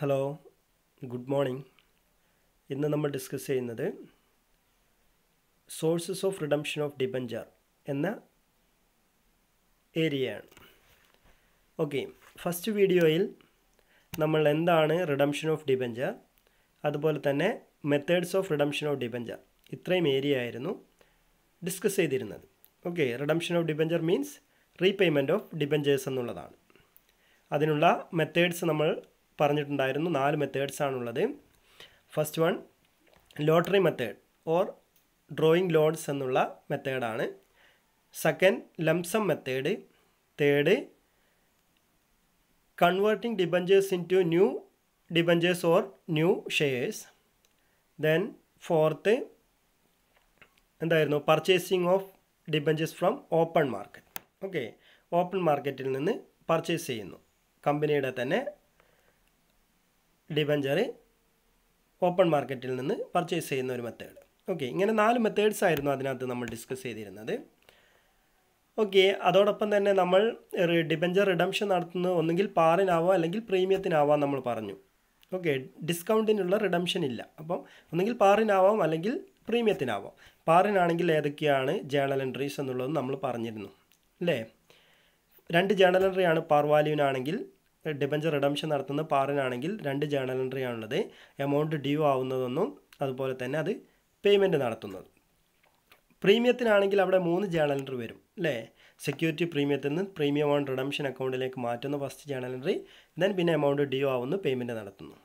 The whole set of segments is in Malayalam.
ഹലോ ഗുഡ് മോർണിംഗ് ഇന്ന് നമ്മൾ ഡിസ്കസ് ചെയ്യുന്നത് sources of redemption of debenture എന്ന ഏരിയയാണ് ഓക്കെ ഫസ്റ്റ് വീഡിയോയിൽ നമ്മൾ എന്താണ് റിഡംഷൻ ഓഫ് ഡിബഞ്ചർ അതുപോലെ തന്നെ methods of redemption of debenture ഇത്രയും ഏരിയ ആയിരുന്നു ഡിസ്കസ് ചെയ്തിരുന്നത് okay redemption of debenture means repayment of debentures എന്നുള്ളതാണ് അതിനുള്ള മെത്തേഡ്സ് നമ്മൾ പറഞ്ഞിട്ടുണ്ടായിരുന്നു നാല് മെത്തേഡ്സ് ആണുള്ളത് first one lottery method or drawing lots എന്നുള്ള മെത്തേഡാണ് second lump sum method third converting debentures into new debentures or new shares then fourth എന്തായിരുന്നു purchasing of debentures from open market okay open മാർക്കറ്റിൽ നിന്ന് പർച്ചേസ് ചെയ്യുന്നു കമ്പനിയുടെ തന്നെ ഡിബഞ്ചർ ഓപ്പൺ മാർക്കറ്റിൽ നിന്ന് പർച്ചേസ് ചെയ്യുന്ന ഒരു മെത്തേഡ് ഓക്കെ ഇങ്ങനെ നാല് മെത്തേഡ്സ് ആയിരുന്നു അതിനകത്ത് നമ്മൾ ഡിസ്കസ് ചെയ്തിരുന്നത് ഓക്കെ അതോടൊപ്പം തന്നെ നമ്മൾ ഡിബഞ്ചർ റിഡംഷൻ നടത്തുന്നത് ഒന്നുകിൽ പാറിനാവാം അല്ലെങ്കിൽ പ്രീമിയത്തിനാവാം നമ്മൾ പറഞ്ഞു ഓക്കെ ഡിസ്കൗണ്ടിനുള്ള റിഡംഷൻ ഇല്ല അപ്പം ഒന്നുകിൽ പാറിനാവാം അല്ലെങ്കിൽ പ്രീമിയത്തിനാവാം പാറിനാണെങ്കിൽ ഏതൊക്കെയാണ് ജേണൽ എൻട്രീസ് എന്നുള്ളത് നമ്മൾ പറഞ്ഞിരുന്നു അല്ലേ രണ്ട് ജേണൽ എൻട്രിയാണ് പാർ വാല്യൂവിനാണെങ്കിൽ ഡിബഞ്ചർ റിഡംഷൻ നടത്തുന്ന പാറിനാണെങ്കിൽ രണ്ട് ജേണൽ എൻട്രി എമൗണ്ട് ഡ്യൂ ആവുന്നതൊന്നും അതുപോലെ തന്നെ അത് പേയ്മെൻറ്റ് നടത്തുന്നത് പ്രീമിയത്തിനാണെങ്കിൽ അവിടെ മൂന്ന് ജേണൽ എൻട്രി വരും അല്ലേ സെക്യൂരിറ്റി പ്രീമിയത്തിൽ നിന്ന് പ്രീമിയം ഓൺ റിഡംഷൻ അക്കൗണ്ടിലേക്ക് മാറ്റുന്ന ഫസ്റ്റ് ജേണൽ എൻട്രി ദെൻ പിന്നെ എമൗണ്ട് ഡ്യൂ ആവുന്നു പേയ്മെൻറ്റ് നടത്തുന്നു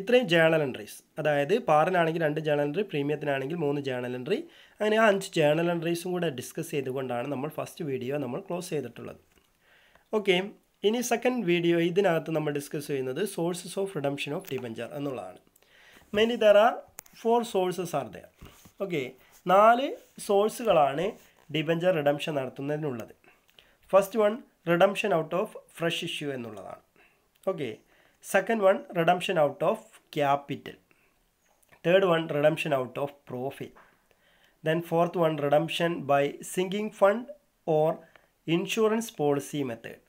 ഇത്രയും ജേണൽ എൻട്രീസ് അതായത് പാറിനാണെങ്കിൽ രണ്ട് ജേണൽ എൻട്രി പ്രീമിയത്തിനാണെങ്കിൽ മൂന്ന് ജേണൽ എൻട്രി അങ്ങനെ ആ അഞ്ച് ജേണൽ എൻട്രീസും കൂടെ ഡിസ്കസ് ചെയ്തുകൊണ്ടാണ് നമ്മൾ ഫസ്റ്റ് വീഡിയോ നമ്മൾ ക്ലോസ് ചെയ്തിട്ടുള്ളത് ഓക്കെ ഇനി സെക്കൻഡ് വീഡിയോ ഇതിനകത്ത് നമ്മൾ ഡിസ്കസ് ചെയ്യുന്നത് sources of redemption of debenture എന്നുള്ളതാണ് many there are four sources are there okay നാല് സോഴ്സുകളാണ് ഡിബഞ്ചർ റിഡംഷൻ നടത്തുന്നതിനുള്ളത് first one redemption out of fresh issue എന്നുള്ളതാണ് okay second one redemption out of capital third one redemption out of profit then fourth one redemption by sinking fund or insurance policy method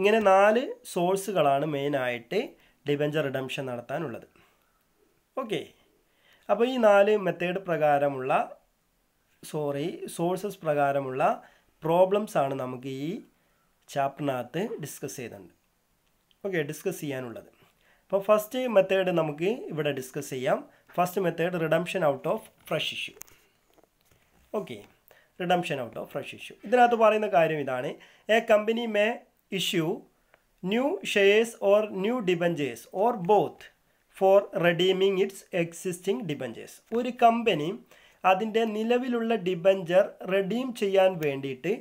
ഇങ്ങനെ നാല് സോഴ്സുകളാണ് മെയിനായിട്ട് ഡിബഞ്ചർ റിഡംഷൻ നടത്താനുള്ളത് ഓക്കെ അപ്പോൾ ഈ നാല് മെത്തേഡ് പ്രകാരമുള്ള സോറി സോഴ്സസ് പ്രകാരമുള്ള പ്രോബ്ലംസ് ആണ് നമുക്ക് ഈ ചാപ്റ്ററിനകത്ത് ഡിസ്കസ് ചെയ്തിട്ടുണ്ട് ഓക്കെ ഡിസ്കസ് ചെയ്യാനുള്ളത് അപ്പോൾ ഫസ്റ്റ് മെത്തേഡ് നമുക്ക് ഇവിടെ ഡിസ്കസ് ചെയ്യാം first method redemption out of fresh issue okay redemption out of fresh issue ഇതിനകത്ത് പറയുന്ന കാര്യം ഇതാണ് a company may issue new shares or new debentures or both for redeeming its existing debentures. ഒരു കമ്പനി അതിൻ്റെ നിലവിലുള്ള ഡിബഞ്ചർ റെഡീം ചെയ്യാൻ വേണ്ടിയിട്ട്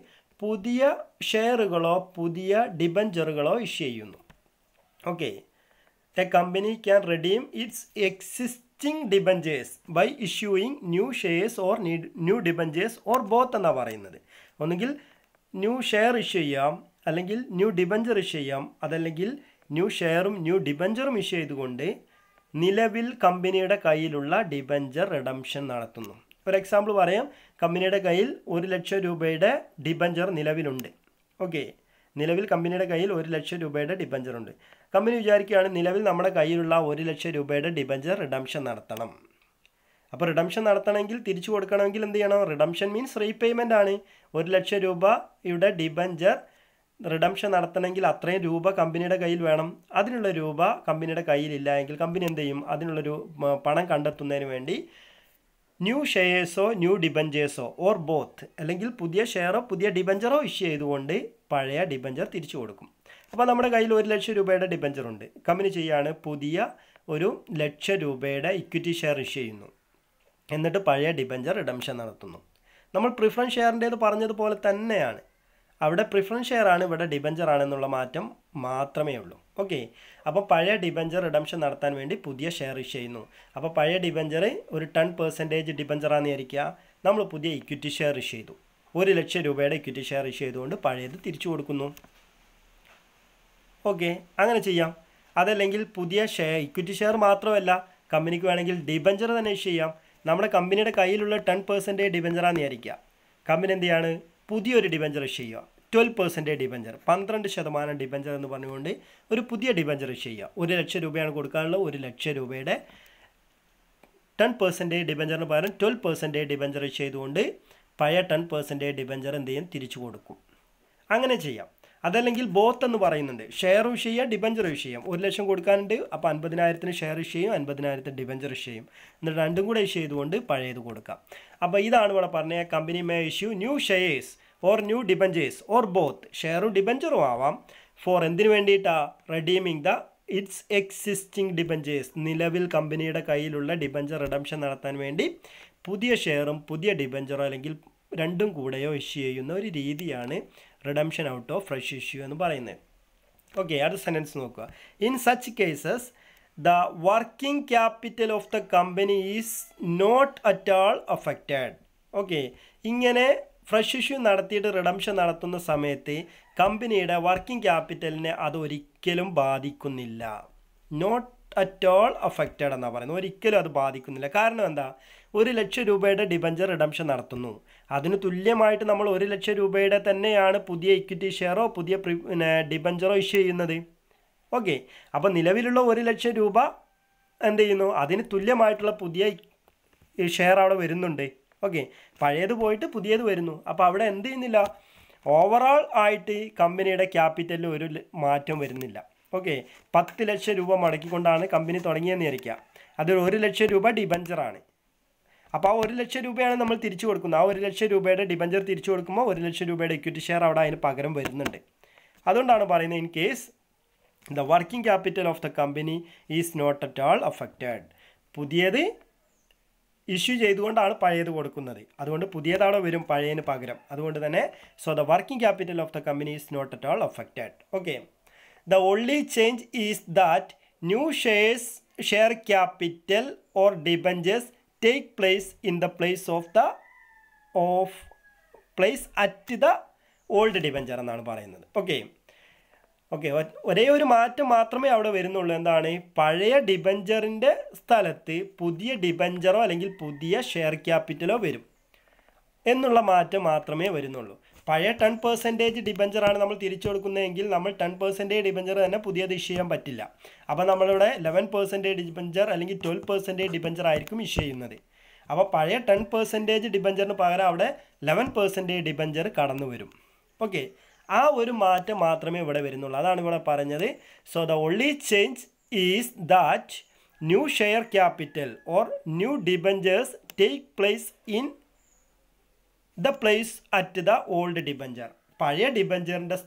പുതിയ ഷെയറുകളോ പുതിയ ഡിബഞ്ചറുകളോ ഇഷ്യൂ ചെയ്യുന്നു okay a company can redeem its existing debentures by issuing new shares or new debentures or both എന്നാണ് പറയുന്നത് ഒന്നുകിൽ ന്യൂ ഷെയർ ഇഷ്യൂ ചെയ്യാം അല്ലെങ്കിൽ ന്യൂ ഡിബഞ്ചർ ഇഷ്യൂ ചെയ്യാം അതല്ലെങ്കിൽ ന്യൂ ഷെയറും ന്യൂ ഡിബഞ്ചറും ഇഷ്യൂ ചെയ്തുകൊണ്ട് നിലവിൽ കമ്പനിയുടെ കയ്യിലുള്ള ഡിബഞ്ചർ റിഡംഷൻ നടത്തുന്നു ഒരു എക്സാമ്പിൾ പറയാം കമ്പനിയുടെ കയ്യിൽ ഒരു ലക്ഷം രൂപയുടെ ഡിബഞ്ചർ നിലവിലുണ്ട് ഓക്കെ നിലവിൽ കമ്പനിയുടെ കയ്യിൽ ഒരു ലക്ഷം രൂപയുടെ ഡിബഞ്ചർ ഉണ്ട് കമ്പനി വിചാരിക്കുകയാണ് നിലവിൽ നമ്മുടെ കയ്യിലുള്ള ഒരു ലക്ഷം രൂപയുടെ ഡിബഞ്ചർ റിഡംഷൻ നടത്തണം അപ്പോൾ റിഡംഷൻ നടത്തണമെങ്കിൽ തിരിച്ചു കൊടുക്കണമെങ്കിൽ എന്ത് ചെയ്യണം റിഡംഷൻ മീൻസ് റീപേയ്മെൻ്റ് ആണ് ഒരു ലക്ഷം രൂപയുടെ ഡിബഞ്ചർ റിഡംഷൻ നടത്തണമെങ്കിൽ അത്രയും രൂപ കമ്പനിയുടെ കയ്യിൽ വേണം അതിനുള്ള രൂപ കമ്പനിയുടെ കയ്യിലില്ല എങ്കിൽ കമ്പനി എന്ത് ചെയ്യും അതിനുള്ളൊരു പണം കണ്ടെത്തുന്നതിന് വേണ്ടി ന്യൂ ഷെയേഴ്സോ ന്യൂ ഡിബഞ്ചേഴ്സോ ഓർ ബോത്ത് അല്ലെങ്കിൽ പുതിയ ഷെയറോ പുതിയ ഡിബഞ്ചറോ ഇഷ്യൂ ചെയ്തുകൊണ്ട് പഴയ ഡിബഞ്ചർ തിരിച്ചു കൊടുക്കും അപ്പോൾ നമ്മുടെ കയ്യിൽ ഒരു ലക്ഷം രൂപയുടെ ഡിബഞ്ചർ ഉണ്ട് കമ്പനി ചെയ്യുകയാണ് പുതിയ ഒരു ലക്ഷം രൂപയുടെ ഇക്വിറ്റി ഷെയർ ഇഷ്യൂ ചെയ്യുന്നു എന്നിട്ട് പഴയ ഡിബഞ്ചർ റിഡംഷൻ നടത്തുന്നു നമ്മൾ പ്രിഫറൻസ് ഷെയറിൻ്റേത് പറഞ്ഞതുപോലെ തന്നെയാണ് അവിടെ പ്രിഫറൻസ് ഷെയർ ആണ് ഇവിടെ ഡിബഞ്ചർ ആണെന്നുള്ള മാറ്റം മാത്രമേ ഉള്ളൂ ഓക്കെ അപ്പോൾ പഴയ ഡിബഞ്ചർ റിഡംഷൻ നടത്താൻ വേണ്ടി പുതിയ ഷെയർ ഇഷ്യൂ ചെയ്യുന്നു അപ്പോൾ പഴയ ഡിബഞ്ചർ ഒരു ടെൻ പെർസെൻറ്റേജ് ഡിബഞ്ചറാണെന്ന് വിചാരിക്കുക നമ്മൾ പുതിയ ഇക്വിറ്റി ഷെയർ ഇഷ്യൂ ചെയ്തു ഒരു ലക്ഷം രൂപയുടെ ഇക്വിറ്റി ഷെയർ ഇഷ്യൂ ചെയ്തുകൊണ്ട് പഴയത് തിരിച്ചു കൊടുക്കുന്നു ഓക്കെ അങ്ങനെ ചെയ്യാം അതല്ലെങ്കിൽ പുതിയ ഷെയർ ഇക്വിറ്റി ഷെയർ മാത്രമല്ല കമ്പനിക്ക് വേണമെങ്കിൽ ഡിബഞ്ചർ തന്നെ ഇഷ്യൂ ചെയ്യാം നമ്മുടെ കമ്പനിയുടെ കയ്യിലുള്ള ടെൻ പെർസെൻറ്റേജ് ഡിബഞ്ചറാന്ന് വിചാരിക്കുക കമ്പനി എന്ത് ചെയ്യാണ് പുതിയൊരു ഡിബഞ്ചർ ഇഷ്യൂ ചെയ്യുക ട്വൽവ് പെർസെൻറ്റേജ് ഡിബഞ്ചർ പന്ത്രണ്ട് ശതമാനം ഡിബഞ്ചർ എന്ന് പറഞ്ഞുകൊണ്ട് ഒരു പുതിയ ഡിബഞ്ചർ ഇഷ്യൂ ചെയ്യുക ഒരു ലക്ഷം രൂപയാണ് കൊടുക്കാനുള്ളത് ഒരു ലക്ഷം രൂപയുടെ ടെൻ പെർസെൻറ്റേജ് ഡിബഞ്ചറിന് പകരം ട്വൽവ് പെർസെൻറ്റേജ് ഡിബഞ്ചർ ചെയ്തുകൊണ്ട് പഴയ ടെൻ പെർസെൻറ്റേജ് ഡിബഞ്ചർ എന്ത് ചെയ്യും തിരിച്ചു കൊടുക്കും അങ്ങനെ ചെയ്യാം അതല്ലെങ്കിൽ ബോത്ത് എന്ന് പറയുന്നുണ്ട് ഷെയർ ഇഷ്യൂ ചെയ്യാം ഡിബഞ്ചർ ഇഷ്യൂ ചെയ്യാം ഒരു ലക്ഷം കൊടുക്കാനുണ്ട് അപ്പോൾ അൻപതിനായിരത്തിന് ഷെയർ ഇഷ്യൂ ചെയ്യും അൻപതിനായിരത്തിന് ഡിബഞ്ചർ ഇഷ്യൂ ചെയ്യും എന്നിട്ട് രണ്ടും കൂടെ ഇഷ്യൂ ചെയ്തുകൊണ്ട് പഴയത് കൊടുക്കാം അപ്പോൾ ഇതാണ് ഇവിടെ പറഞ്ഞ company may issue new shares or new debentures or both ഷെയറും ഡിബഞ്ചറും ആവാം ഫോർ എന്തിനു വേണ്ടിയിട്ടാണ് redeeming the its existing debentures നിലവിൽ കമ്പനിയുടെ കയ്യിലുള്ള ഡിബഞ്ചർ റിഡംഷൻ നടത്താൻ വേണ്ടി പുതിയ ഷെയറും പുതിയ ഡിബഞ്ചറോ അല്ലെങ്കിൽ രണ്ടും കൂടെയോ ഇഷ്യൂ ചെയ്യുന്ന ഒരു രീതിയാണ് redemption out of fresh issue എന്ന് പറയുന്നത് ഓക്കെ അടുത്ത സെൻറ്റൻസ് നോക്കുക in such cases the working capital of the company is not at all affected okay ഇങ്ങനെ ഫ്രഷ് ഇഷ്യൂ നടത്തിയിട്ട് റിഡംഷൻ നടത്തുന്ന സമയത്ത് കമ്പനിയുടെ വർക്കിംഗ് ക്യാപിറ്റലിനെ അതൊരിക്കലും ബാധിക്കുന്നില്ല നോട്ട് അറ്റ് ഓൾ അഫക്റ്റഡ് എന്നാണ് പറയുന്നത് ഒരിക്കലും അത് ബാധിക്കുന്നില്ല കാരണം എന്താ ഒരു ലക്ഷം രൂപയുടെ ഡിബഞ്ചർ റിഡംഷൻ നടത്തുന്നു അതിന് തുല്യമായിട്ട് നമ്മൾ ഒരു ലക്ഷം രൂപയുടെ തന്നെയാണ് പുതിയ ഇക്വിറ്റി ഷെയറോ പുതിയ പിന്നെ ഡിബഞ്ചറോ ഇഷ്യൂ ചെയ്യുന്നത് ഓക്കെ അപ്പോൾ നിലവിലുള്ള ഒരു ലക്ഷം രൂപ എന്ത് ചെയ്യുന്നു അതിന് തുല്യമായിട്ടുള്ള പുതിയ ഷെയർ അവിടെ വരുന്നുണ്ട് ഓക്കെ പഴയത് പോയിട്ട് പുതിയത് വരുന്നു അപ്പോൾ അവിടെ എന്ത് ചെയ്യുന്നില്ല ഓവറോൾ ആയിട്ട് കമ്പനിയുടെ ക്യാപിറ്റലിൽ ഒരു മാറ്റം വരുന്നില്ല ഓക്കെ പത്ത് ലക്ഷം രൂപ മടക്കിക്കൊണ്ടാണ് കമ്പനി തുടങ്ങിയെന്ന് വിചാരിക്കുക അതിൽ ഒരു ലക്ഷം രൂപ ഡിബഞ്ചറാണ് അപ്പോൾ ആ ഒരു ലക്ഷം രൂപയാണ് നമ്മൾ തിരിച്ചു കൊടുക്കുന്നത് ആ ഒരു ലക്ഷം രൂപയുടെ ഡിബഞ്ചർ തിരിച്ചു കൊടുക്കുമ്പോൾ ഒരു ലക്ഷം രൂപയുടെ ഇക്വിറ്റി ഷെയർ അവിടെ അതിന് പകരം വരുന്നുണ്ട് അതുകൊണ്ടാണ് പറയുന്നത് in case the working capital of the company is not at all affected പുതിയത് ഇഷ്യൂ ചെയ്തുകൊണ്ടാണ് പഴയത് കൊടുക്കുന്നത് അതുകൊണ്ട് പുതിയതാണോ വരും പഴയതിന് പകരം അതുകൊണ്ട് തന്നെ so the working capital of the company is not at all affected okay the only change is that new shares share capital or debentures take place in the place of the of place at the old debenture എന്നാണ് പറയുന്നത് ഓക്കെ ഓക്കെ ഒരേ ഒരു മാറ്റം മാത്രമേ അവിടെ വരുന്നുള്ളൂ എന്താണ് പഴയ ഡിബഞ്ചറിൻ്റെ സ്ഥലത്ത് പുതിയ ഡിബഞ്ചറോ അല്ലെങ്കിൽ പുതിയ ഷെയർ ക്യാപിറ്റലോ വരും എന്നുള്ള മാറ്റം മാത്രമേ വരുന്നുള്ളൂ പഴയ ടെൻ പെർസെൻറ്റേജ് ഡിബഞ്ചറാണ് നമ്മൾ തിരിച്ചു കൊടുക്കുന്നതെങ്കിൽ നമ്മൾ ടെൻ പെർസെൻറ്റേജ് ഡിബഞ്ചർ തന്നെ പുതിയത് ഇഷ്യൂ ചെയ്യാൻ പറ്റില്ല അപ്പോൾ നമ്മളിവിടെ ലെവൻ പെർസെൻറ്റേജ് ഡിബഞ്ചർ അല്ലെങ്കിൽ ട്വൽവ് പെർസെൻറ്റേജ് ഡിബഞ്ചർ ആയിരിക്കും ഇഷ്യൂ ചെയ്യുന്നത് അപ്പോൾ പഴയ ടെൻ പെർസെൻറ്റേജ് ഡിബഞ്ചറിന് പകരം അവിടെ ലെവൻ പെർസെൻറ്റേജ് ഡിബഞ്ചർ കടന്നു വരും ഓക്കെ ആ ഒരു മാറ്റം മാത്രമേ ഇവിടെ വരുന്നുള്ളൂ അതാണ് ഇവിടെ പറഞ്ഞത് so the only change is that new share capital or new debentures take place in the place at the old debenture പഴയ ഡിബഞ്ചറിൻ്റെ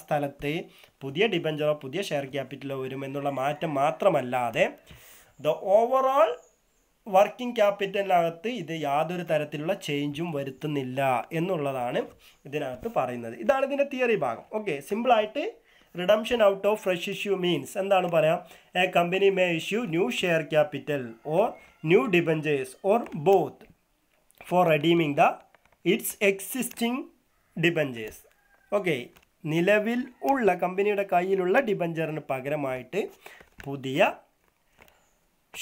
സ്ഥലത്ത് പുതിയ ഡിബഞ്ചറോ പുതിയ ഷെയർ ക്യാപിറ്റലോ വരുമെന്നുള്ള എന്നുള്ള മാറ്റം മാത്രമല്ലാതെ ദ ഓവറോൾ വർക്കിംഗ് ക്യാപിറ്റലിനകത്ത് ഇത് യാതൊരു തരത്തിലുള്ള ചേഞ്ചും വരുത്തുന്നില്ല എന്നുള്ളതാണ് ഇതിനകത്ത് പറയുന്നത് ഇതാണ് ഇതിൻ്റെ തിയറി ഭാഗം ഓക്കെ സിമ്പിളായിട്ട് redemption out of fresh issue means എന്താണ് പറയാം a company may issue new share capital or new debentures or both for redeeming the its existing debentures okay നിലവിൽ ഉള്ള കമ്പനിയുടെ കയ്യിലുള്ള ഡിബഞ്ചറിന് പകരമായിട്ട് പുതിയ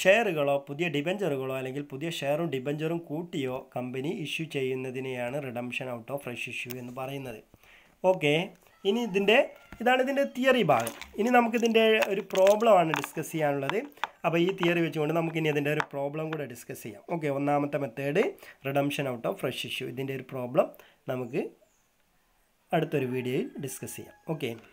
ഷെയറുകളോ പുതിയ ഡിബഞ്ചറുകളോ അല്ലെങ്കിൽ പുതിയ ഷെയറും ഡിബഞ്ചറും കൂട്ടിയോ കമ്പനി ഇഷ്യൂ ചെയ്യുന്നതിനെയാണ് redemption out of fresh issue എന്ന് പറയുന്നത് ഓക്കെ ഇനി ഇതിൻ്റെ ഇതാണ് ഇതിൻ്റെ തിയറി ഭാഗം ഇനി നമുക്കിതിൻ്റെ ഒരു പ്രോബ്ലമാണ് ഡിസ്കസ് ചെയ്യാനുള്ളത് അപ്പോൾ ഈ തിയറി വെച്ചുകൊണ്ട് നമുക്കിനി അതിൻ്റെ ഒരു പ്രോബ്ലം കൂടെ ഡിസ്കസ് ചെയ്യാം ഓക്കെ ഒന്നാമത്തെ method redemption out of fresh issue ഇതിൻ്റെ ഒരു പ്രോബ്ലം നമുക്ക് അടുത്തൊരു വീഡിയോയിൽ ഡിസ്കസ് ചെയ്യാം ഓക്കെ